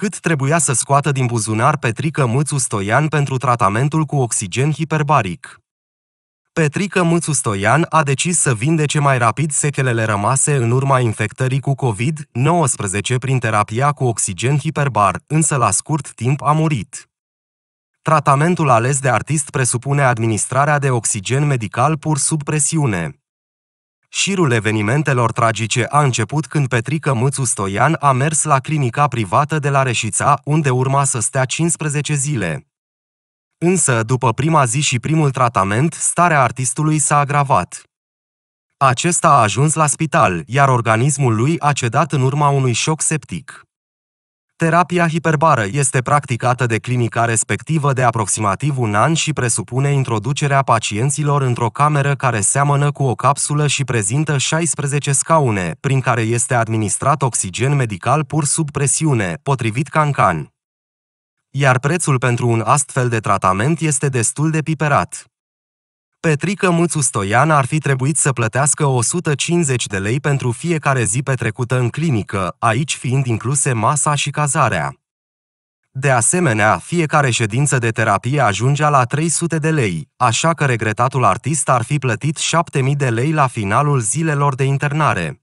cât trebuia să scoată din buzunar Petrică Mâțu Stoian pentru tratamentul cu oxigen hiperbaric. Petrică Mâțu Stoian a decis să vindece mai rapid sechelele rămase în urma infectării cu COVID-19 prin terapia cu oxigen hiperbar, însă la scurt timp a murit. Tratamentul ales de artist presupune administrarea de oxigen medical pur sub presiune. Șirul evenimentelor tragice a început când Petrică Mâțu Stoian a mers la clinica privată de la Reșița, unde urma să stea 15 zile. Însă, după prima zi și primul tratament, starea artistului s-a agravat. Acesta a ajuns la spital, iar organismul lui a cedat în urma unui șoc septic. Terapia hiperbară este practicată de clinica respectivă de aproximativ un an și presupune introducerea pacienților într-o cameră care seamănă cu o capsulă și prezintă 16 scaune, prin care este administrat oxigen medical pur sub presiune, potrivit cancan. Iar prețul pentru un astfel de tratament este destul de piperat. Petrică Mâțu Stoian ar fi trebuit să plătească 150 de lei pentru fiecare zi petrecută în clinică, aici fiind incluse masa și cazarea. De asemenea, fiecare ședință de terapie ajungea la 300 de lei, așa că regretatul artist ar fi plătit 7000 de lei la finalul zilelor de internare.